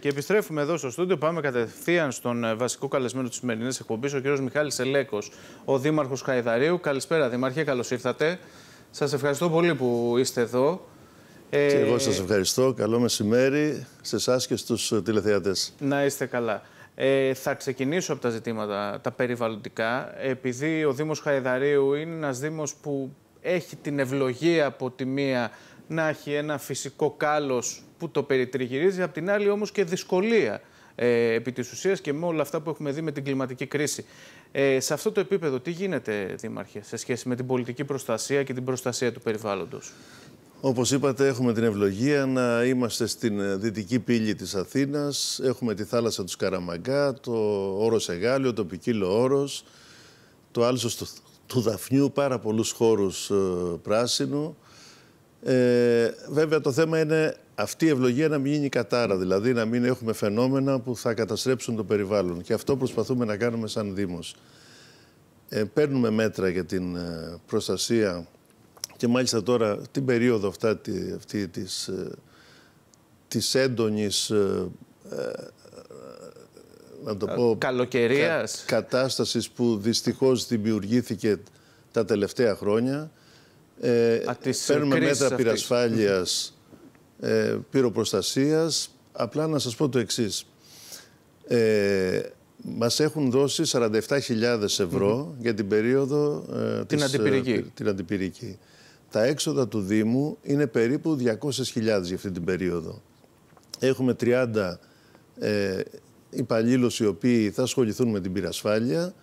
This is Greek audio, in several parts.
Και επιστρέφουμε εδώ στο στούντιο. Πάμε κατευθείαν στον ε, βασικό καλεσμένο της σημερινής εκπομπής, ο κύριος Μιχάλης Ελέκος, ο Δήμαρχος Χαϊδαρίου. Καλησπέρα, Δημαρχέ, καλώς ήρθατε. Σας ευχαριστώ πολύ που είστε εδώ. Ε, και εγώ σας ευχαριστώ. Καλό μεσημέρι σε εσάς και στους ε, τηλεθεατές. Να είστε καλά. Ε, θα ξεκινήσω από τα ζητήματα τα περιβαλλοντικά, επειδή ο Δήμος Χαϊδαρίου είναι ένας δήμος που έχει την ευλογία από τη μία να έχει ένα φυσικό κάλος που το περιτριγυρίζει, απ' την άλλη όμως και δυσκολία ε, επί της ουσίας και με όλα αυτά που έχουμε δει με την κλιματική κρίση. Ε, σε αυτό το επίπεδο τι γίνεται, Δήμαρχε, σε σχέση με την πολιτική προστασία και την προστασία του περιβάλλοντος. Όπως είπατε, έχουμε την ευλογία να είμαστε στην ε, δυτική πύλη της Αθήνας. Έχουμε τη θάλασσα του Σκαραμαγκά, το όρος Εγάλιο, το ποικίλο όρος, το άλσος του, Δαφνιού, πάρα πολλούς χώρους ε, πράσινου. Ε, βέβαια το θέμα είναι αυτή η ευλογία να μην γίνει κατάρα, δηλαδή να μην έχουμε φαινόμενα που θα καταστρέψουν το περιβάλλον. Και αυτό προσπαθούμε να κάνουμε σαν Δήμος. Ε, παίρνουμε μέτρα για την ε, προστασία και μάλιστα τώρα την περίοδο αυτά, αυτή της, ε, της έντονης ε, ε κατάστασης που δυστυχώς δημιουργήθηκε τα τελευταία χρόνια ε, παίρνουμε μέτρα πυρασφάλειας, ε, πυροπροστασίας. Απλά να σας πω το εξής. Ε, μας έχουν δώσει 47.000 ευρώ για την περίοδο ε, την, της, ε, αντιπυρική. την αντιπυρική. Τα έξοδα του Δήμου είναι περίπου 200.000 για αυτή την περίοδο. Έχουμε 30 ε, υπαλλήλους οι οποίοι θα ασχοληθούν με την πυρασφάλεια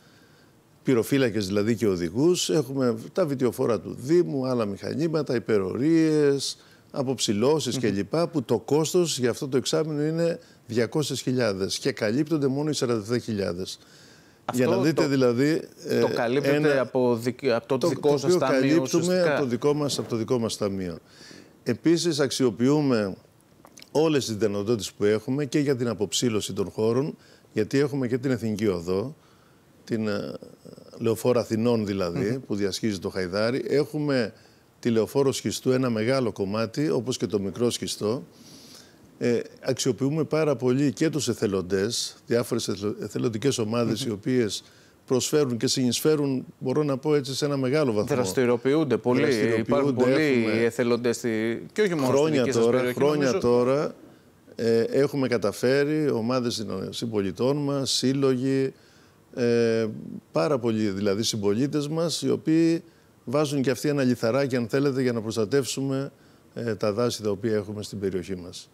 πυροφύλακες δηλαδή και οδηγούς, έχουμε τα βιτιοφόρα του Δήμου, άλλα μηχανήματα, υπερορίες, αποψηλώσεις mm -hmm. κλπ. Που το κόστος για αυτό το εξάμεινο είναι 200.000 και καλύπτονται μόνο οι 47.000. για να δείτε το, δηλαδή. Ε, το καλύπτεται από, το, δικό σα ταμείο. Καλύπτουμε από το δικό από το δικό μας ταμείο. Επίσης, αξιοποιούμε όλες τις δυνατότητες που έχουμε και για την αποψήλωση των χώρων, γιατί έχουμε και την Εθνική Οδό την ε, λεωφόρα Αθηνών δηλαδή, που διασχίζει το Χαϊδάρι. Έχουμε τη λεωφόρο σχιστού, ένα μεγάλο κομμάτι, όπως και το μικρό σχιστό. Ε, αξιοποιούμε πάρα πολύ και τους εθελοντές, διάφορες εθελοντικές ομάδες οι οποίες προσφέρουν και συνεισφέρουν, μπορώ να πω έτσι, σε ένα μεγάλο βαθμό. Δραστηριοποιούνται πολύ. Υπάρχουν πολλοί εθελοντέ. Και όχι μόνο χρόνια τώρα, Χρόνια τώρα ε, έχουμε καταφέρει ομάδες συμπολιτών μας, σύλλογοι, ε, πάρα πολλοί δηλαδή συμπολίτες μας οι οποίοι βάζουν και αυτοί ένα λιθαράκι αν θέλετε για να προστατεύσουμε ε, τα δάση τα οποία έχουμε στην περιοχή μας.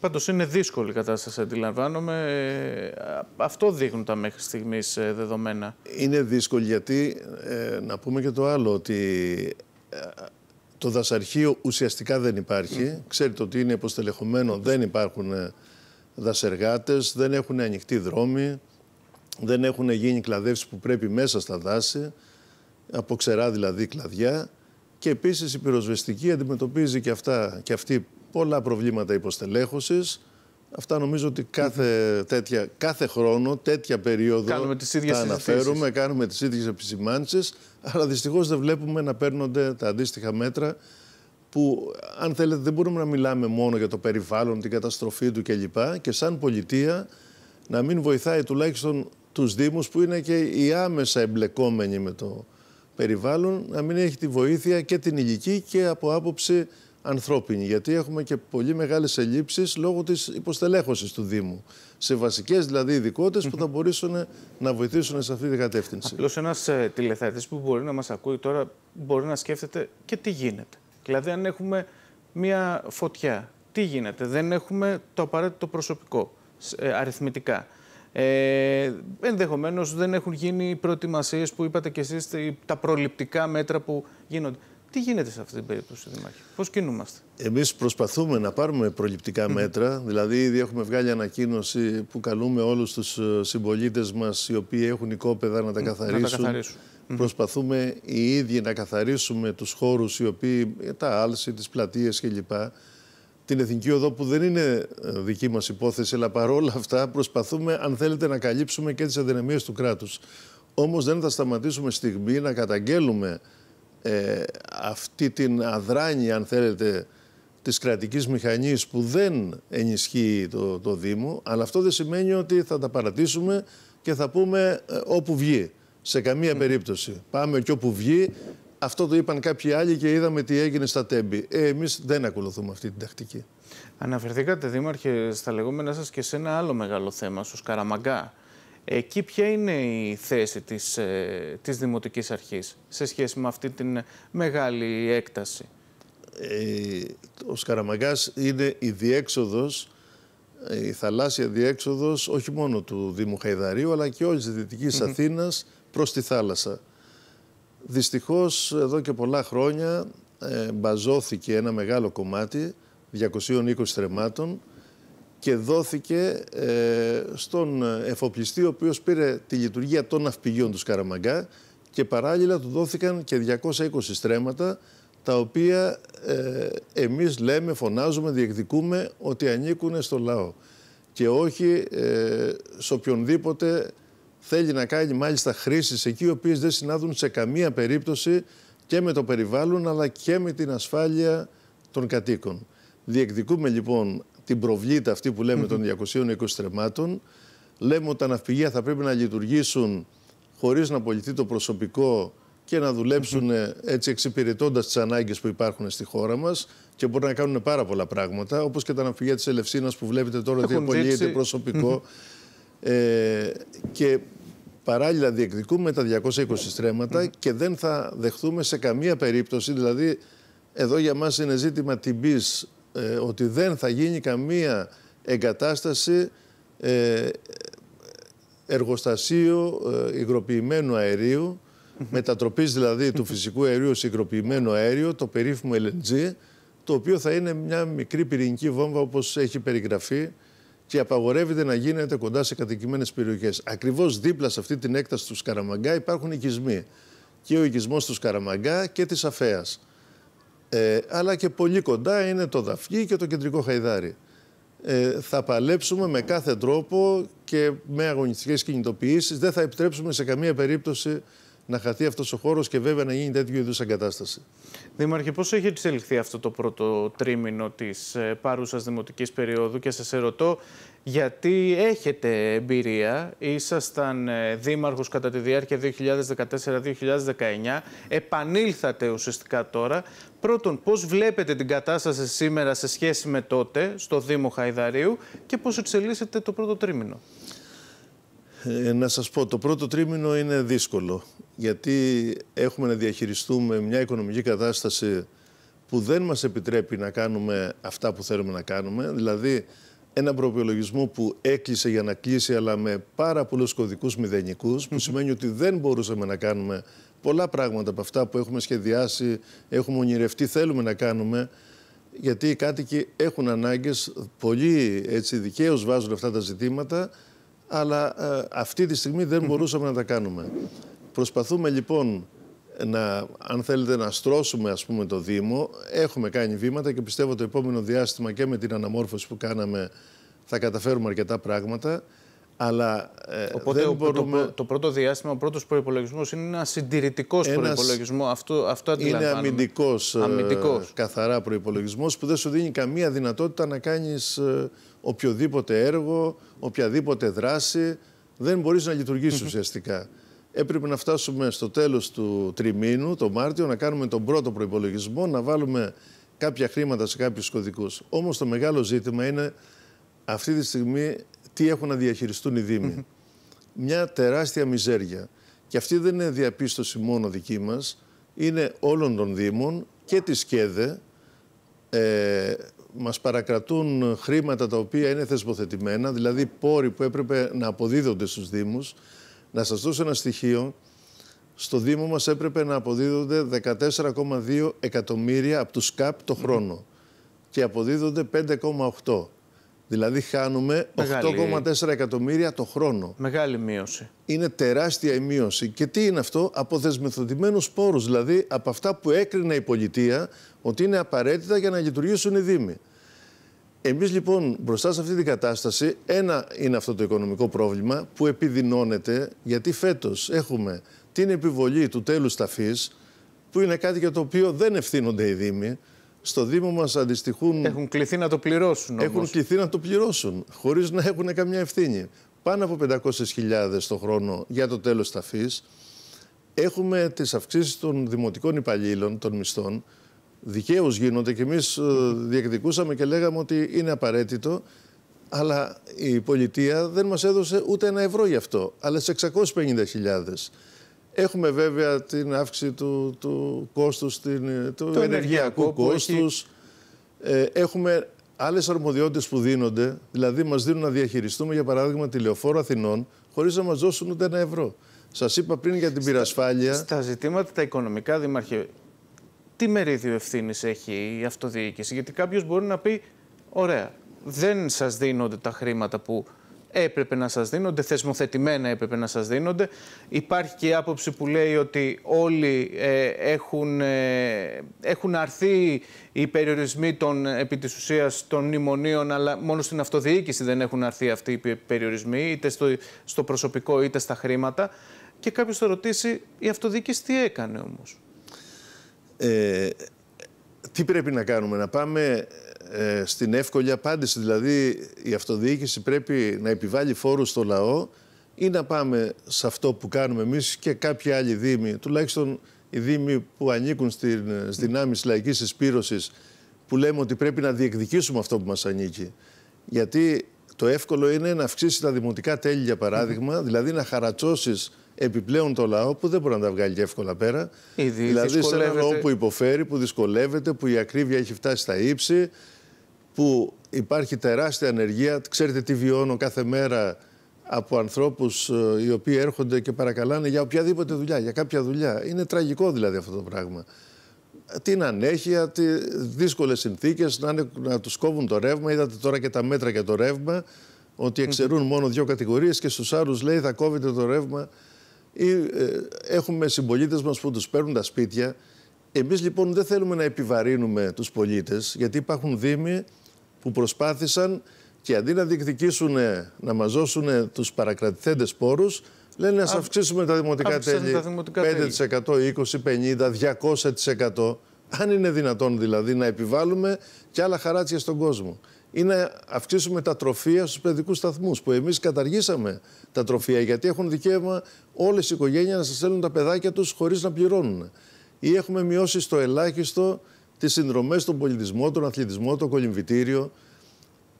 Πάντως είναι δύσκολη η κατάσταση, αντιλαμβάνομαι. Ε, αυτό δείχνουν τα μέχρι στιγμής δεδομένα. Είναι δύσκολη γιατί να πούμε και το άλλο, ότι το δασαρχείο ουσιαστικά δεν υπάρχει. Ξέρετε ότι είναι υποστελεχωμένο, δεν υπάρχουν δασεργάτες, δεν έχουν ανοιχτοί δρόμοι δεν έχουν γίνει κλαδεύσεις που πρέπει μέσα στα δάση, από ξερά δηλαδή κλαδιά. Και επίσης η πυροσβεστική αντιμετωπίζει και, αυτά, και αυτή πολλά προβλήματα υποστελέχωσης. Αυτά νομίζω ότι κάθε, τέτοια, κάθε χρόνο, τέτοια περίοδο κάνουμε τις ίδιες τα αναφέρουμε, κάνουμε τις ίδιες επισημάνσεις, αλλά δυστυχώς δεν βλέπουμε να παίρνονται τα αντίστοιχα μέτρα που αν θέλετε δεν μπορούμε να μιλάμε μόνο για το περιβάλλον, την καταστροφή του κλπ. Και, και σαν πολιτεία να μην βοηθάει τουλάχιστον τους Δήμους που είναι και οι άμεσα εμπλεκόμενοι με το περιβάλλον να μην έχει τη βοήθεια και την ηλική και από άποψη ανθρώπινη. Γιατί έχουμε και πολύ μεγάλες ελλείψεις λόγω της υποστελέχωσης του Δήμου. Σε βασικές δηλαδή ειδικότητες που θα μπορούσαν να βοηθήσουν σε αυτή την κατεύθυνση. Απλώς ένας ε, τηλεθεατής που μπορεί να μας ακούει τώρα μπορεί να σκέφτεται και τι γίνεται. Δηλαδή αν έχουμε μια φωτιά, τι γίνεται. Δεν έχουμε το απαραίτητο προσωπικό ε, αριθμητικά. Ε, Ενδεχομένως δεν έχουν γίνει προετοιμασίες που είπατε κι εσείς, τα προληπτικά μέτρα που γίνονται. Τι γίνεται σε αυτή την περίπτωση, Δημάρχη, πώς κινούμαστε. Εμείς προσπαθούμε να πάρουμε προληπτικά μέτρα. Δηλαδή, ήδη έχουμε βγάλει ανακοίνωση που καλούμε όλους τους ε, συμπολίτες μας οι οποίοι έχουν οικόπεδα να τα καθαρίσουν. Να τα καθαρίσουν. Προσπαθούμε οι ίδιοι να καθαρίσουμε τους χώρους οι οποίοι, τα άλση, τις πλατείες κλπ την Εθνική Οδό που δεν είναι ε, δική μας υπόθεση, αλλά παρόλα αυτά προσπαθούμε, αν θέλετε, να καλύψουμε και τις αδυναμίες του κράτους. Όμως δεν θα σταματήσουμε στιγμή να καταγγέλουμε ε, αυτή την αδράνεια, αν θέλετε, της κρατικής μηχανής που δεν ενισχύει το, το Δήμο, αλλά αυτό δεν σημαίνει ότι θα τα παρατήσουμε και θα πούμε ε, όπου βγει. Σε καμία περίπτωση. Πάμε και όπου βγει αυτό το είπαν κάποιοι άλλοι και είδαμε τι έγινε στα τέμπη. Ε, Εμείς δεν ακολουθούμε αυτή την τακτική. Αναφερθήκατε, Δήμαρχε, στα λεγόμενά σας και σε ένα άλλο μεγάλο θέμα, στου Καραμαγκά. Εκεί ποια είναι η θέση της, ε, της Δημοτικής Αρχής σε σχέση με αυτή την μεγάλη έκταση. Ε, ο Σκαραμαγκάς είναι η διέξοδος, ε, η θαλάσσια διέξοδος όχι μόνο του Δήμου Χαϊδαρίου αλλά και όλης της Δυτικής mm -hmm. Αθήνας προς τη θάλασσα. Δυστυχώς εδώ και πολλά χρόνια ε, μπαζώθηκε ένα μεγάλο κομμάτι 220 θρεμάτων και δόθηκε ε, στον εφοπλιστή ο οποίος πήρε τη λειτουργία των ναυπηγείων του Σκαραμαγκά και παράλληλα του δόθηκαν και 220 στρέμματα τα οποία ε, εμείς λέμε, φωνάζουμε, διεκδικούμε ότι ανήκουν στο λαό και όχι ε, σε οποιονδήποτε θέλει να κάνει μάλιστα χρήσεις εκεί οι οποίες δεν συνάδουν σε καμία περίπτωση και με το περιβάλλον αλλά και με την ασφάλεια των κατοίκων. Διεκδικούμε λοιπόν την προβλήτα αυτή που λέμε των 220 τρεμάτων. Λέμε ότι τα ναυπηγεία θα πρέπει να λειτουργήσουν χωρίς να πολιθεί το προσωπικό και να δουλέψουν έτσι εξυπηρετώντας τις ανάγκες που υπάρχουν στη χώρα μας και μπορούν να κάνουν πάρα πολλά πράγματα. Όπως και τα ναυπηγεία της Ελευσίνας που βλέπετε τώρα ότι απολύεται προσωπικό. Ε, και παράλληλα διεκδικούμε τα 220 στρέμματα και δεν θα δεχθούμε σε καμία περίπτωση, δηλαδή εδώ για μας είναι ζήτημα την ε, ότι δεν θα γίνει καμία εγκατάσταση ε, εργοστασίου ε, υγροποιημένου αερίου, μετατροπής δηλαδή του φυσικού αερίου σε υγροποιημένο αέριο, το περίφημο LNG, το οποίο θα είναι μια μικρή πυρηνική βόμβα όπως έχει περιγραφεί, και απαγορεύεται να γίνεται κοντά σε κατοικημένες περιοχές. Ακριβώς δίπλα σε αυτή την έκταση του Σκαραμαγκά υπάρχουν οικισμοί. Και ο οικισμός του Σκαραμαγκά και της Αφέας. Ε, αλλά και πολύ κοντά είναι το Δαφγί και το κεντρικό Χαϊδάρι. Ε, θα παλέψουμε με κάθε τρόπο και με αγωνιστικές κινητοποιήσεις. Δεν θα επιτρέψουμε σε καμία περίπτωση να χαθεί αυτός ο χώρος και βέβαια να γίνει τέτοιου είδους εγκατάσταση. Δήμαρχε, πώς έχει εξελιχθεί αυτό το πρώτο τρίμηνο της ε, παρούσας δημοτικής περίοδου και σας ερωτώ, γιατί έχετε εμπειρία, ήσασταν ε, δήμαρχος κατά τη διάρκεια 2014-2019, επανήλθατε ουσιαστικά τώρα. Πρώτον, πώς βλέπετε την κατάσταση σήμερα σε σχέση με τότε στο Δήμο Χαϊδαρίου και πώς εξελίσσεται το πρώτο τρίμηνο. Ε, να σας πω, το πρώτο τρίμηνο είναι δύσκολο, γιατί έχουμε να διαχειριστούμε μια οικονομική κατάσταση που δεν μας επιτρέπει να κάνουμε αυτά που θέλουμε να κάνουμε, δηλαδή ένα προπολογισμό που έκλεισε για να κλείσει, αλλά με πάρα πολλούς κωδικούς μηδενικούς, που σημαίνει ότι δεν μπορούσαμε να κάνουμε πολλά πράγματα από αυτά που έχουμε σχεδιάσει, έχουμε ονειρευτεί, θέλουμε να κάνουμε, γιατί οι κάτοικοι έχουν ανάγκες, πολλοί έτσι δικαίως βάζουν αυτά τα ζητήματα, αλλά ε, αυτή τη στιγμή δεν μπορούσαμε να τα κάνουμε. Προσπαθούμε λοιπόν να, αν θέλετε, να στρώσουμε ας πούμε το Δήμο. Έχουμε κάνει βήματα και πιστεύω το επόμενο διάστημα και με την αναμόρφωση που κάναμε θα καταφέρουμε αρκετά πράγματα. Αλλά ε, Οπότε δεν μπορούμε... το, το, πρώτο διάστημα, ο πρώτος προπολογισμό είναι ένα συντηρητικός προπολογισμό. Αυτό, αυτό Είναι αμυντικός. Ε, καθαρά προπολογισμό που δεν σου δίνει καμία δυνατότητα να κάνεις οποιοδήποτε έργο, οποιαδήποτε δράση δεν μπορείς να λειτουργήσεις ουσιαστικά. Έπρεπε να φτάσουμε στο τέλος του τριμήνου, το Μάρτιο, να κάνουμε τον πρώτο προπολογισμό, να βάλουμε κάποια χρήματα σε κάποιους κωδικούς. Όμως το μεγάλο ζήτημα είναι αυτή τη στιγμή τι έχουν να διαχειριστούν οι Δήμοι. Μια τεράστια μιζέρια. Και αυτή δεν είναι διαπίστωση μόνο δική μας, είναι όλων των Δήμων και τη ΚΕΔΕ, ε, μας παρακρατούν χρήματα τα οποία είναι θεσμοθετημένα, δηλαδή πόροι που έπρεπε να αποδίδονται στους Δήμους. Να σας δώσω ένα στοιχείο. Στο Δήμο μας έπρεπε να αποδίδονται 14,2 εκατομμύρια από τους ΚΑΠ το χρόνο και αποδίδονται 5,8. Δηλαδή χάνουμε 8,4 εκατομμύρια το χρόνο. Μεγάλη μείωση. Είναι τεράστια η μείωση. Και τι είναι αυτό, από δεσμεθωτημένου πόρου. Δηλαδή από αυτά που έκρινε η πολιτεία ότι είναι απαραίτητα για να λειτουργήσουν οι Δήμοι. Εμείς λοιπόν μπροστά σε αυτή την κατάσταση, ένα είναι αυτό το οικονομικό πρόβλημα που επιδεινώνεται γιατί φέτος έχουμε την επιβολή του τέλους ταφής, που είναι κάτι για το οποίο δεν ευθύνονται οι Δήμοι στο Δήμο μας αντιστοιχούν. Έχουν κληθεί να το πληρώσουν. Όμως. Έχουν κληθεί να το πληρώσουν, χωρίς να έχουν καμιά ευθύνη. Πάνω από 500.000 το χρόνο για το τέλος ταφή. Έχουμε τις αυξήσεις των δημοτικών υπαλλήλων, των μισθών. Δικαίως γίνονται και εμείς ε, διεκδικούσαμε και λέγαμε ότι είναι απαραίτητο. Αλλά η πολιτεία δεν μας έδωσε ούτε ένα ευρώ γι' αυτό, αλλά σε 650.000. Έχουμε βέβαια την αύξηση του, του κόστους, του ενεργειακού κόστους. Ε, έχουμε άλλες αρμοδιότητες που δίνονται. Δηλαδή, μας δίνουν να διαχειριστούμε, για παράδειγμα, τη λεωφόρο Αθηνών, χωρίς να μας δώσουν ούτε ένα ευρώ. Σας είπα πριν για την πυρασφάλεια. Στα ζητήματα τα οικονομικά, Δήμαρχε, τι μερίδιο ευθύνης έχει η αυτοδιοίκηση. Γιατί κάποιος μπορεί να πει: Ωραία, δεν σας δίνονται τα χρήματα που έπρεπε να σας δίνονται, θεσμοθετημένα έπρεπε να σας δίνονται. Υπάρχει και η άποψη που λέει ότι όλοι ε, έχουν, ε, έχουν αρθεί οι περιορισμοί των, επί της ουσίας, των μνημονίων, αλλά μόνο στην αυτοδιοίκηση δεν έχουν αρθεί αυτοί οι περιορισμοί, είτε στο, στο προσωπικό είτε στα χρήματα. Και κάποιος θα ρωτήσει, η αυτοδιοίκηση τι έκανε όμως. Ε, τι πρέπει να κάνουμε, να πάμε ε, στην εύκολη απάντηση. Δηλαδή η αυτοδιοίκηση πρέπει να επιβάλλει φόρους στο λαό ή να πάμε σε αυτό που κάνουμε εμείς και κάποιοι άλλοι δήμοι, τουλάχιστον οι δήμοι που ανήκουν στην, στις δυνάμεις λαϊκής εισπύρωσης που λέμε ότι πρέπει να διεκδικήσουμε αυτό που μας ανήκει. Γιατί το εύκολο είναι να αυξήσεις τα δημοτικά τέλη, για παράδειγμα, δηλαδή να χαρατσώσεις επιπλέον το λαό που δεν μπορεί να τα βγάλει εύκολα πέρα. Ήδη δηλαδή σε ένα λαό που υποφέρει, που δυσκολεύεται, που η ακρίβεια έχει φτάσει στα ύψη, που υπάρχει τεράστια ανεργία. Ξέρετε τι βιώνω κάθε μέρα από ανθρώπους ε, οι οποίοι έρχονται και παρακαλάνε για οποιαδήποτε δουλειά, για κάποια δουλειά. Είναι τραγικό δηλαδή αυτό το πράγμα. Ε, την ανέχεια, τι δύσκολες συνθήκες, να, να τους κόβουν το ρεύμα. Είδατε τώρα και τα μέτρα για το ρεύμα, ότι εξαιρούν μόνο δύο κατηγορίες και στους άλλους λέει θα κόβετε το ρεύμα. Ή, ε, έχουμε συμπολίτες μας που τους παίρνουν τα σπίτια. Εμείς λοιπόν δεν θέλουμε να επιβαρύνουμε τους πολίτες, γιατί υπάρχουν δήμοι που προσπάθησαν και αντί να διεκδικήσουν να μα δώσουν τους παρακρατηθέντες πόρους, λένε να αυξήσουμε τα δημοτικά τέλη 5%, 20%, 50%, 200%. Αν είναι δυνατόν δηλαδή να επιβάλλουμε και άλλα χαράτσια στον κόσμο. Ή να αυξήσουμε τα τροφεία στους παιδικούς σταθμούς που εμείς καταργήσαμε τα τροφεία γιατί έχουν δικαίωμα όλες οι οικογένειες να σας στέλνουν τα παιδάκια τους χωρίς να πληρώνουν. Ή έχουμε μειώσει στο ελάχιστο τις συνδρομές, τον πολιτισμό, τον αθλητισμό, το κολυμβητήριο.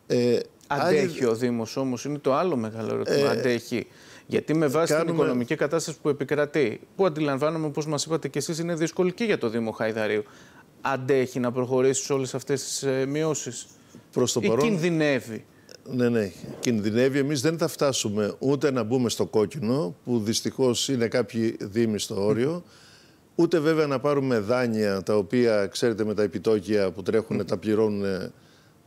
Ε, Αντέχει άλλη... ο Δήμος όμως, είναι το άλλο μεγάλο ερώτημα. Ε, αντέχει. Γιατί με βάση την οικονομική κατάσταση που επικρατεί, που αντιλαμβάνομαι, όπως μας είπατε και εσείς, είναι δύσκολη και για το Δήμο Χαϊδαρίου, αντέχει να προχωρήσει σε όλες αυτές τις ε, μειώσεις. το παρόν. Ή κινδυνεύει. Ναι, ναι. Κινδυνεύει. Εμείς δεν θα φτάσουμε ούτε να μπούμε στο κόκκινο, που δυστυχώς είναι κάποιοι Δήμοι στο όριο. Ούτε βέβαια να πάρουμε δάνεια τα οποία ξέρετε με τα επιτόκια που τρέχουν τα πληρώνουν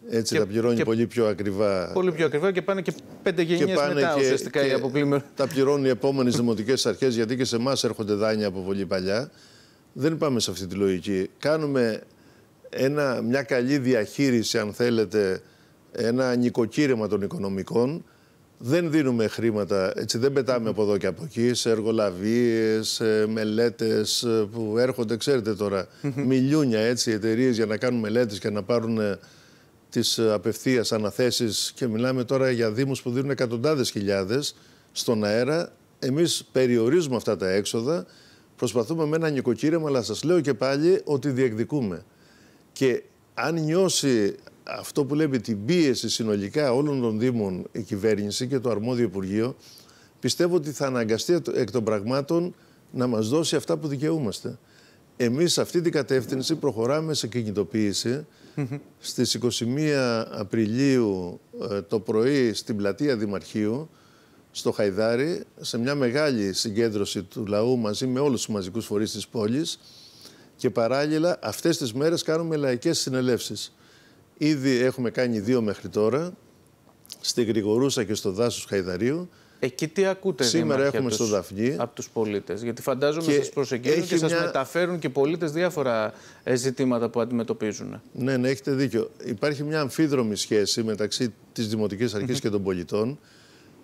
έτσι τα πληρώνει πολύ πιο ακριβά. Πολύ πιο ακριβά και πάνε και πέντε γενιές και μετά και, ουσιαστικά και Τα πληρώνουν οι επόμενες δημοτικές αρχές γιατί και σε εμάς έρχονται δάνεια από πολύ παλιά. Δεν πάμε σε αυτή τη λογική. Κάνουμε ένα, μια καλή διαχείριση αν θέλετε ένα νοικοκύρεμα των οικονομικών δεν δίνουμε χρήματα, έτσι, δεν πετάμε από εδώ και από εκεί σε εργολαβίες, σε μελέτες ε, που έρχονται, ξέρετε τώρα, μιλιούνια έτσι, εταιρείες για να κάνουν μελέτες και να πάρουν τις ε, απευθείας αναθέσεις και μιλάμε τώρα για δήμους που δίνουν εκατοντάδες χιλιάδες στον αέρα. Εμείς περιορίζουμε αυτά τα έξοδα, προσπαθούμε με ένα νοικοκύρεμα, αλλά σας λέω και πάλι ότι διεκδικούμε. Και αν νιώσει αυτό που λέμε την πίεση συνολικά όλων των Δήμων η κυβέρνηση και το αρμόδιο Υπουργείο πιστεύω ότι θα αναγκαστεί εκ των πραγμάτων να μας δώσει αυτά που δικαιούμαστε. Εμείς σε αυτή την κατεύθυνση προχωράμε σε κινητοποίηση. Στις 21 Απριλίου ε, το πρωί στην πλατεία Δημαρχείου, στο Χαϊδάρι, σε μια μεγάλη συγκέντρωση του λαού μαζί με όλους τους μαζικούς φορείς της πόλης. και παράλληλα αυτές τις μέρες κάνουμε λαϊκές συνελεύσεις. Ήδη έχουμε κάνει δύο μέχρι τώρα, στη Γρηγορούσα και στο δάσος Χαϊδαρίου. Εκεί τι ακούτε, Σήμερα έχουμε στο Δαφνί. Από τους πολίτες. Γιατί φαντάζομαι σας προσεγγίζουν και, και σας μεταφέρουν και οι πολίτες διάφορα ε, ζητήματα που αντιμετωπίζουν. Ναι, ναι, έχετε δίκιο. Υπάρχει μια αμφίδρομη σχέση μεταξύ της Δημοτικής Αρχής και των πολιτών.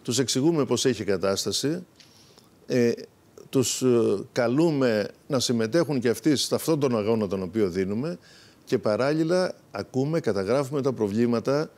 Του εξηγούμε πώς έχει η κατάσταση. Ε, τους ε, καλούμε να συμμετέχουν και αυτοί σε αυτόν τον αγώνα τον οποίο δίνουμε και παράλληλα ακούμε, καταγράφουμε τα προβλήματα,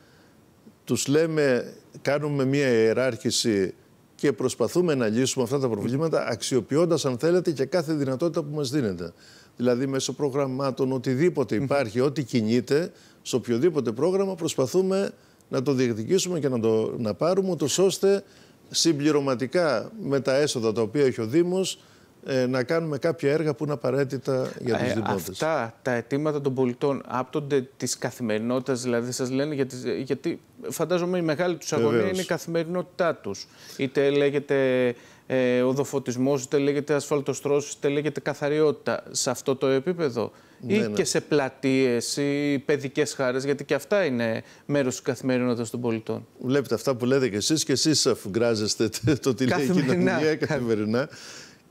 τους λέμε, κάνουμε μία ιεράρχηση και προσπαθούμε να λύσουμε αυτά τα προβλήματα αξιοποιώντας αν θέλετε και κάθε δυνατότητα που μας δίνεται. Δηλαδή μέσω προγραμμάτων, οτιδήποτε υπάρχει, ό,τι κινείται, σε οποιοδήποτε πρόγραμμα προσπαθούμε να το διεκδικήσουμε και να το να πάρουμε, ώστε συμπληρωματικά με τα έσοδα τα οποία έχει ο Δήμος, ε, να κάνουμε κάποια έργα που είναι απαραίτητα για τους ε, δημότες. Αυτά τα αιτήματα των πολιτών άπτονται της καθημερινότητας, δηλαδή σας λένε, γιατί, γιατί φαντάζομαι η μεγάλη τους αγωνία Βεβαίως. είναι η καθημερινότητά τους. Είτε λέγεται ε, οδοφωτισμός, είτε λέγεται ασφαλτοστρώσης, είτε λέγεται καθαριότητα σε αυτό το επίπεδο. Ναι, ή ναι. και σε πλατείες ή παιδικές χάρες, γιατί και αυτά είναι μέρος της καθημερινότητας των πολιτών. Βλέπετε αυτά που λέτε κι εσείς και εσείς αφουγκράζεστε το τι λέει η κοινωνία καθημερινά.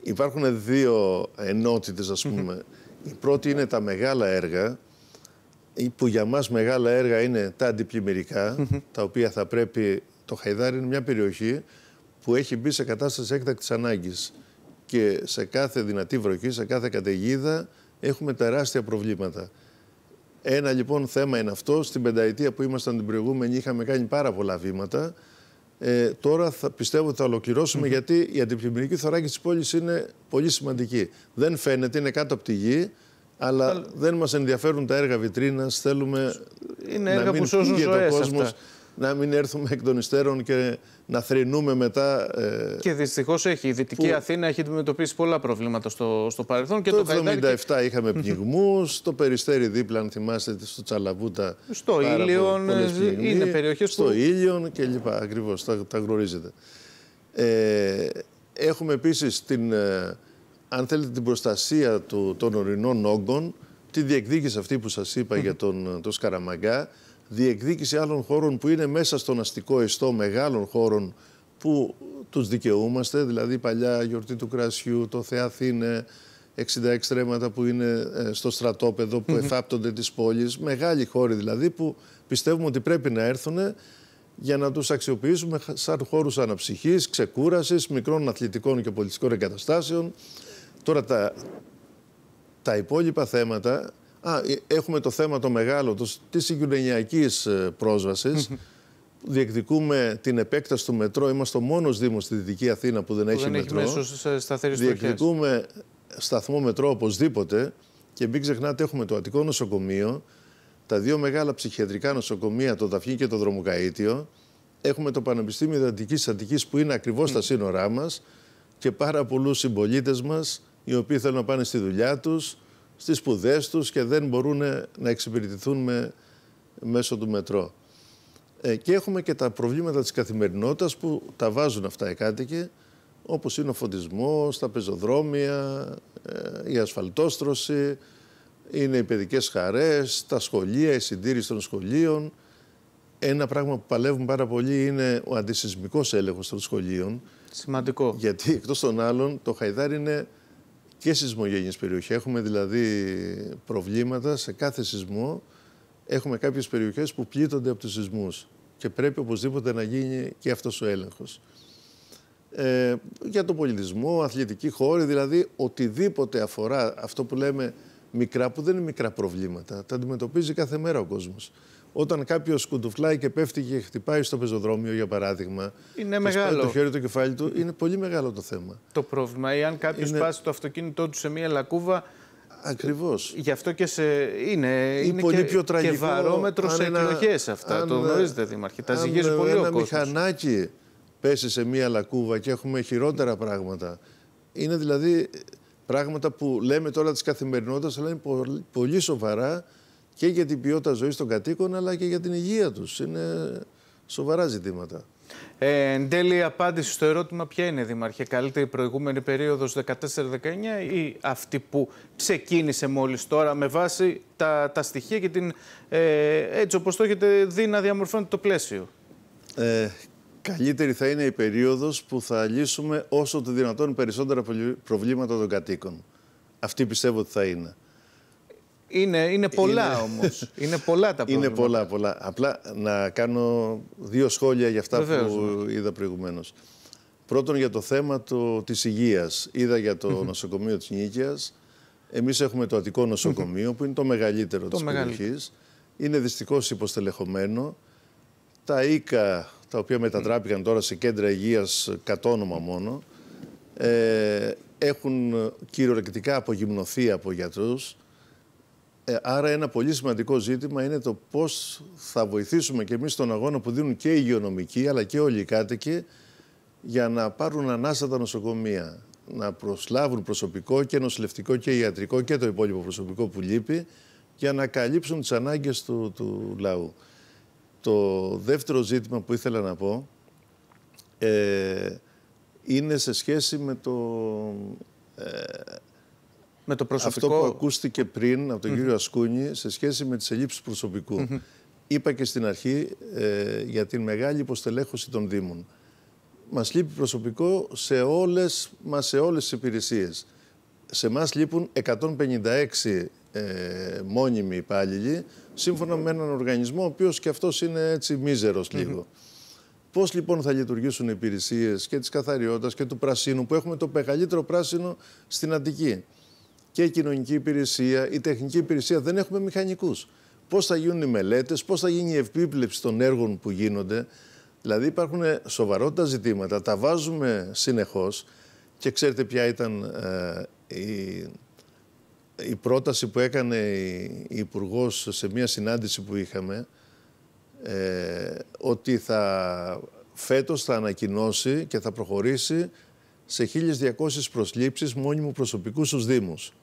Υπάρχουν δύο ενότητες, ας πούμε. Η πρώτη είναι τα μεγάλα έργα, που για μας μεγάλα έργα είναι τα αντιπλημμυρικά, τα οποία θα πρέπει... Το Χαϊδάρι είναι μια περιοχή που έχει μπει σε κατάσταση έκτακτης ανάγκης και σε κάθε δυνατή βροχή, σε κάθε καταιγίδα έχουμε τεράστια προβλήματα. Ένα λοιπόν θέμα είναι αυτό. Στην πενταετία που ήμασταν την προηγούμενη είχαμε κάνει πάρα πολλά βήματα. Ε, τώρα θα, πιστεύω ότι θα ολοκληρώσουμε γιατί η αντιπλημμυρική θωράκη της πόλης είναι πολύ σημαντική. Δεν φαίνεται, είναι κάτω από τη γη, αλλά δεν μας ενδιαφέρουν τα έργα βιτρίνας. Θέλουμε είναι να έργα μην που σώζουν ζωέ να μην έρθουμε εκ των υστέρων και να θρυνούμε μετά. Ε, και δυστυχώς έχει. Η Δυτική Αθήνα έχει αντιμετωπίσει πολλά προβλήματα στο, στο παρελθόν. Και το 1977 είχαμε πνιγμούς. το περιστέρι δίπλα, αν θυμάστε, στο Τσαλαβούτα. Στο Ήλιον. Ε, είναι περιοχέ που. Στο Ήλιον κλπ. Ακριβώς. Τα, τα γνωρίζετε. Ε, έχουμε επίσης την. Ε, αν θέλετε την προστασία του, των ορεινών όγκων, τη διεκδίκηση αυτή που σας είπα για τον, τον Σκαραμαγκά, διεκδίκηση άλλων χώρων που είναι μέσα στον αστικό ιστό μεγάλων χώρων που τους δικαιούμαστε, δηλαδή παλιά γιορτή του Κρασιού, το Θεάθινε, 60 εξτρέματα που είναι ε, στο στρατόπεδο, που εφάπτονται τις πόλεις, μεγάλοι χώροι δηλαδή που πιστεύουμε ότι πρέπει να έρθουν για να τους αξιοποιήσουμε σαν χώρους αναψυχής, ξεκούρασης, μικρών αθλητικών και πολιτιστικών εγκαταστάσεων. Τώρα τα, τα υπόλοιπα θέματα Α, ε, έχουμε το θέμα το μεγάλο της συγκοινωνιακής ε, πρόσβασης. Διεκδικούμε την επέκταση του μετρό. Είμαστε ο μόνος Δήμος στη Δυτική Αθήνα που δεν που έχει δεν μετρό. Έχει μέσω Διεκδικούμε σταθμό μετρό οπωσδήποτε. Και μην ξεχνάτε, έχουμε το Αττικό Νοσοκομείο, τα δύο μεγάλα ψυχιατρικά νοσοκομεία, το Δαφνί και το Δρομοκαΐτιο. Έχουμε το Πανεπιστήμιο Δυτικής Αττικής που είναι ακριβώς mm. στα σύνορά μας και πάρα πολλούς συμπολίτες μας οι οποίοι θέλουν να πάνε στη δουλειά τους στις σπουδές τους και δεν μπορούν να εξυπηρετηθούν μέσω του μετρό. Ε, και έχουμε και τα προβλήματα της καθημερινότητας που τα βάζουν αυτά οι κάτοικοι, όπως είναι ο φωτισμός, τα πεζοδρόμια, ε, η ασφαλτόστρωση, είναι οι παιδικές χαρές, τα σχολεία, η συντήρηση των σχολείων. Ένα πράγμα που παλεύουν πάρα πολύ είναι ο αντισυσμικός έλεγχος των σχολείων. Σημαντικό. Γιατί εκτός των άλλων το Χαϊδάρι είναι και σεισμογενείς περιοχές Έχουμε δηλαδή προβλήματα σε κάθε σεισμό. Έχουμε κάποιες περιοχές που πλήττονται από τους σεισμούς και πρέπει οπωσδήποτε να γίνει και αυτός ο έλεγχος. Ε, για τον πολιτισμό, αθλητική χώρη, δηλαδή οτιδήποτε αφορά αυτό που λέμε μικρά, που δεν είναι μικρά προβλήματα. Τα αντιμετωπίζει κάθε μέρα ο κόσμος όταν κάποιος κουντουφλάει και πέφτει και χτυπάει στο πεζοδρόμιο, για παράδειγμα. Είναι μεγάλο. Το χέρι του κεφάλι του είναι πολύ μεγάλο το θέμα. Το πρόβλημα. Εάν κάποιος είναι... πάσει το αυτοκίνητό του σε μία λακκούβα. Ακριβώς. Γι' αυτό και σε. είναι, είναι πολύ και, πιο τραγικό. Και βαρόμετρος σε εκλογέ αυτά. Αν, το ε, γνωρίζετε, Δήμαρχε. Τα ζυγίζει ε, πολύ ο Αν ένα μηχανάκι πέσει σε μία λακκούβα και έχουμε χειρότερα πράγματα. Είναι δηλαδή πράγματα που λέμε τώρα της καθημερινότητας, αλλά είναι πολύ σοβαρά και για την ποιότητα ζωής των κατοίκων αλλά και για την υγεία τους. Είναι σοβαρά ζητήματα. Ε, εν τέλει, η απάντηση στο ερώτημα ποια είναι, Δήμαρχε, καλύτερη περιοδο περίοδος 14-19 ή αυτή που ξεκίνησε μόλις τώρα με βάση τα, τα στοιχεία και την, ε, έτσι όπως το έχετε δει να διαμορφώνεται το πλαίσιο. Ε, καλύτερη θα είναι η περίοδος που θα λύσουμε όσο το δυνατόν περισσότερα προβλήματα των κατοίκων. Αυτή πιστεύω ότι θα είναι. Είναι, είναι πολλά είναι... όμως. είναι πολλά τα προβλήματα. Είναι πολλά, πολλά. Απλά να κάνω δύο σχόλια για αυτά που ναι. είδα προηγουμένως. Πρώτον, για το θέμα το, της υγείας. Είδα για το νοσοκομείο της Νίκαιας. Εμείς έχουμε το Αττικό Νοσοκομείο, που είναι το μεγαλύτερο τη της Είναι δυστυχώς υποστελεχωμένο. Τα ΊΚΑ, τα οποία μετατράπηκαν τώρα σε κέντρα υγείας κατ' όνομα μόνο, ε, έχουν κυριολεκτικά απογυμνοθεί από γιατρούς. Ε, άρα ένα πολύ σημαντικό ζήτημα είναι το πώς θα βοηθήσουμε και εμείς τον αγώνα που δίνουν και οι υγειονομικοί αλλά και όλοι οι κάτοικοι για να πάρουν ανάσα τα νοσοκομεία, να προσλάβουν προσωπικό και νοσηλευτικό και ιατρικό και το υπόλοιπο προσωπικό που λείπει για να καλύψουν τις ανάγκες του, του λαού. Το δεύτερο ζήτημα που ήθελα να πω ε, είναι σε σχέση με το... Ε, με το προσωπικό. Αυτό που ακούστηκε πριν από τον κύριο Ασκούνη σε σχέση με τις ελλειψει προσωπικού. Mm -hmm. Είπα και στην αρχή ε, για την μεγάλη υποστελέχωση των Δήμων. Μας λείπει προσωπικό σε όλες μας σε όλες τις υπηρεσίες. Σε εμά λείπουν 156 ε, μόνιμοι υπάλληλοι, σύμφωνα με έναν οργανισμό, ο οποίος και αυτός είναι έτσι μίζερος λίγο. Mm Πώς λοιπόν θα λειτουργήσουν οι υπηρεσίες και της καθαριότητας και του πρασίνου, που έχουμε το μεγαλύτερο πράσινο στην Αττική και η κοινωνική υπηρεσία, η τεχνική υπηρεσία, δεν έχουμε μηχανικούς. Πώς θα γίνουν οι μελέτες, πώς θα γίνει η επίβλεψη των έργων που γίνονται. Δηλαδή υπάρχουν σοβαρότητα ζητήματα, τα βάζουμε συνεχώς και ξέρετε ποια ήταν ε, η, η πρόταση που έκανε η, υπουργός σε μια συνάντηση που είχαμε ε, ότι θα φέτος θα ανακοινώσει και θα προχωρήσει σε 1.200 προσλήψεις μόνιμου προσωπικού στους Δήμους.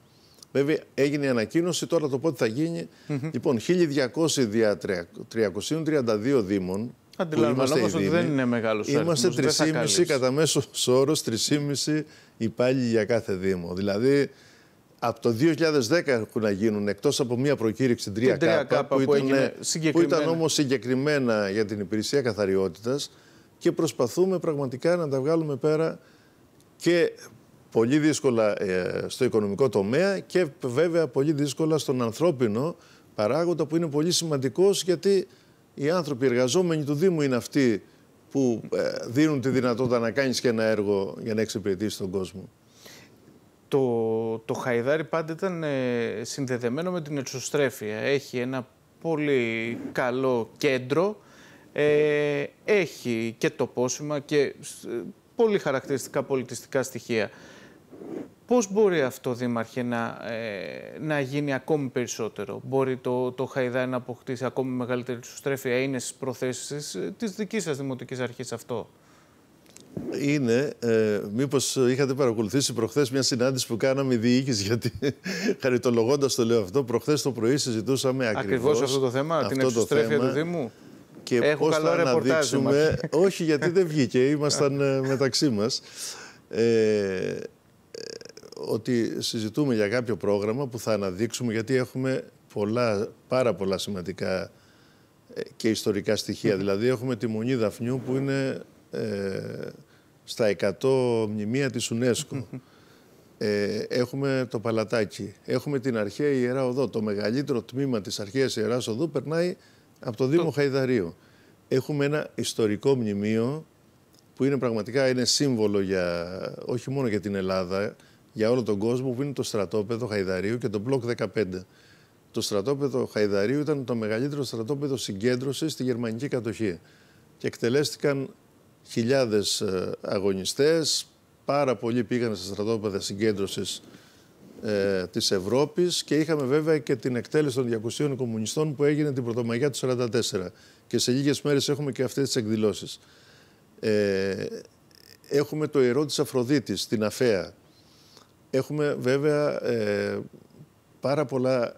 Βέβαια, έγινε η ανακοίνωση τώρα το πότε θα γίνει. Mm -hmm. Λοιπόν, 1.200 δια 332 δήμων. Αντιλαμβανόμαστε ότι δεν είναι μεγάλος αριθμός. Είμαστε 3,5 κατά μέσο όρο, 3,5 υπάλληλοι για κάθε δήμο. Δηλαδή, από το 2010 έχουν να γίνουν, εκτός από μια προκήρυξη k που, που, ήταν, που ήταν όμως συγκεκριμένα για την υπηρεσία καθαριότητας και προσπαθούμε πραγματικά να τα βγάλουμε πέρα και πολύ δύσκολα ε, στο οικονομικό τομέα και βέβαια πολύ δύσκολα στον ανθρώπινο παράγοντα που είναι πολύ σημαντικός γιατί οι άνθρωποι εργαζόμενοι του Δήμου είναι αυτοί που ε, δίνουν τη δυνατότητα να κάνεις και ένα έργο για να εξυπηρετήσεις τον κόσμο. Το, το Χαϊδάρι πάντα ήταν ε, συνδεδεμένο με την εξωστρέφεια. Έχει ένα πολύ καλό κέντρο. έχει και το πόσημα και πολύ χαρακτηριστικά πολιτιστικά στοιχεία. Πώς μπορεί αυτό, Δήμαρχε, να, ε, να γίνει ακόμη περισσότερο. Μπορεί το, το να αποκτήσει ακόμη μεγαλύτερη σουστρέφεια. Είναι στις προθέσεις της δικής σας Δημοτικής Αρχής αυτό. Είναι, ε, μήπως είχατε παρακολουθήσει προχθές μια συνάντηση που κάναμε η διοίκηση, γιατί χαριτολογώντας το λέω αυτό, προχθές το πρωί συζητούσαμε ακριβώς, ακριβώς αυτό το θέμα, την εξωστρέφεια του Δήμου. Και Έχω πώς θα αναδείξουμε, όχι γιατί δεν βγήκε, ήμασταν ε, μεταξύ μας. Ε, ότι συζητούμε για κάποιο πρόγραμμα που θα αναδείξουμε γιατί έχουμε πολλά, πάρα πολλά σημαντικά ε, και ιστορικά στοιχεία. Δηλαδή έχουμε τη Μονή Δαφνιού που είναι ε, στα 100 μνημεία της UNESCO. Ε, έχουμε το Παλατάκι. Έχουμε την Αρχαία Ιερά Οδό. Το μεγαλύτερο τμήμα της Αρχαίας Ιεράς Οδού περνάει από το Δήμο Χαϊδαρίου. Έχουμε ένα ιστορικό μνημείο που είναι πραγματικά είναι σύμβολο για, όχι μόνο για την Ελλάδα, για όλο τον κόσμο που είναι το στρατόπεδο Χαϊδαρίου και το μπλοκ 15. Το στρατόπεδο Χαϊδαρίου ήταν το μεγαλύτερο στρατόπεδο συγκέντρωσης στη γερμανική κατοχή. Και εκτελέστηκαν χιλιάδες αγωνιστές, πάρα πολλοί πήγαν στα στρατόπεδα συγκέντρωσης ε, της Ευρώπης και είχαμε βέβαια και την εκτέλεση των 200 κομμουνιστών που έγινε την Πρωτομαγιά του 1944 και σε λίγες μέρες έχουμε και αυτές τις εκδηλώσεις. Ε, έχουμε το ιερό της Αφροδίτης, την Αφέα, Έχουμε βέβαια ε, πάρα πολλά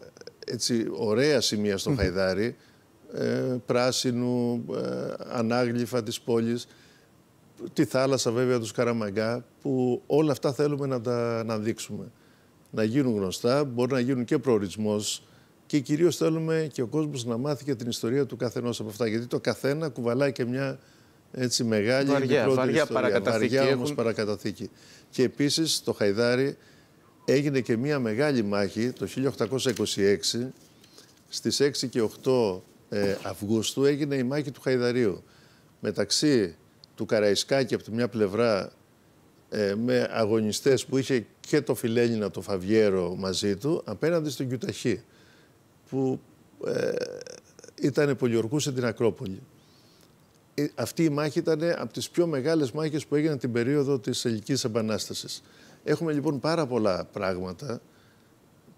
έτσι, ωραία σημεία στο Χαϊδάρι, ε, πράσινου, ε, ανάγλυφα της πόλης, τη θάλασσα βέβαια τους Σκαραμαγκά, που όλα αυτά θέλουμε να τα να δείξουμε. Να γίνουν γνωστά, μπορεί να γίνουν και προορισμός και κυρίως θέλουμε και ο κόσμος να μάθει και την ιστορία του καθενός από αυτά, γιατί το καθένα κουβαλάει και μια έτσι μεγάλη βαριά, βαριά ιστορία, παρακαταθήκη. Βαριά όμως παρακαταθήκη. Και επίσης το Χαϊδάρι έγινε και μια μεγάλη μάχη το 1826 στις 6 και 8 ε, Αυγούστου έγινε η μάχη του Χαϊδαρίου μεταξύ του Καραϊσκάκη από τη μια πλευρά ε, με αγωνιστές που είχε και το Φιλέλληνα το Φαβιέρο μαζί του απέναντι στον Κιουταχή που ε, ήταν πολιορκούσε την Ακρόπολη. Ε, αυτή η μάχη ήταν από τις πιο μεγάλες μάχες που έγιναν την περίοδο της Ελληνικής Επανάστασης. Έχουμε λοιπόν πάρα πολλά πράγματα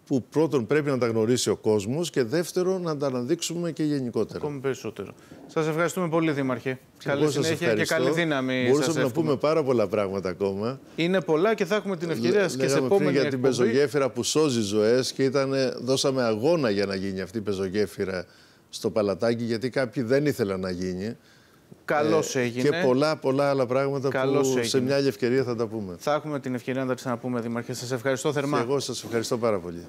που πρώτον πρέπει να τα γνωρίσει ο κόσμος και δεύτερον να τα αναδείξουμε και γενικότερα. Ακόμη περισσότερο. Σας ευχαριστούμε πολύ Δήμαρχε. Λοιπόν, καλή συνέχεια και καλή δύναμη. Μπορούσαμε να πούμε πάρα πολλά πράγματα ακόμα. Είναι πολλά και θα έχουμε την ευκαιρία και σε επόμενη για την πεζογέφυρα που σώζει ζωές και ήταν, δώσαμε αγώνα για να γίνει αυτή η πεζογέφυρα στο Παλατάκι γιατί κάποιοι δεν ήθελαν να γίνει. Καλώς ε, έγινε. Και πολλά, πολλά άλλα πράγματα που σε μια άλλη ευκαιρία θα τα πούμε. Θα έχουμε την ευκαιρία να τα ξαναπούμε, Δήμαρχε. Σας ευχαριστώ θερμά. Και εγώ σας ευχαριστώ πάρα πολύ.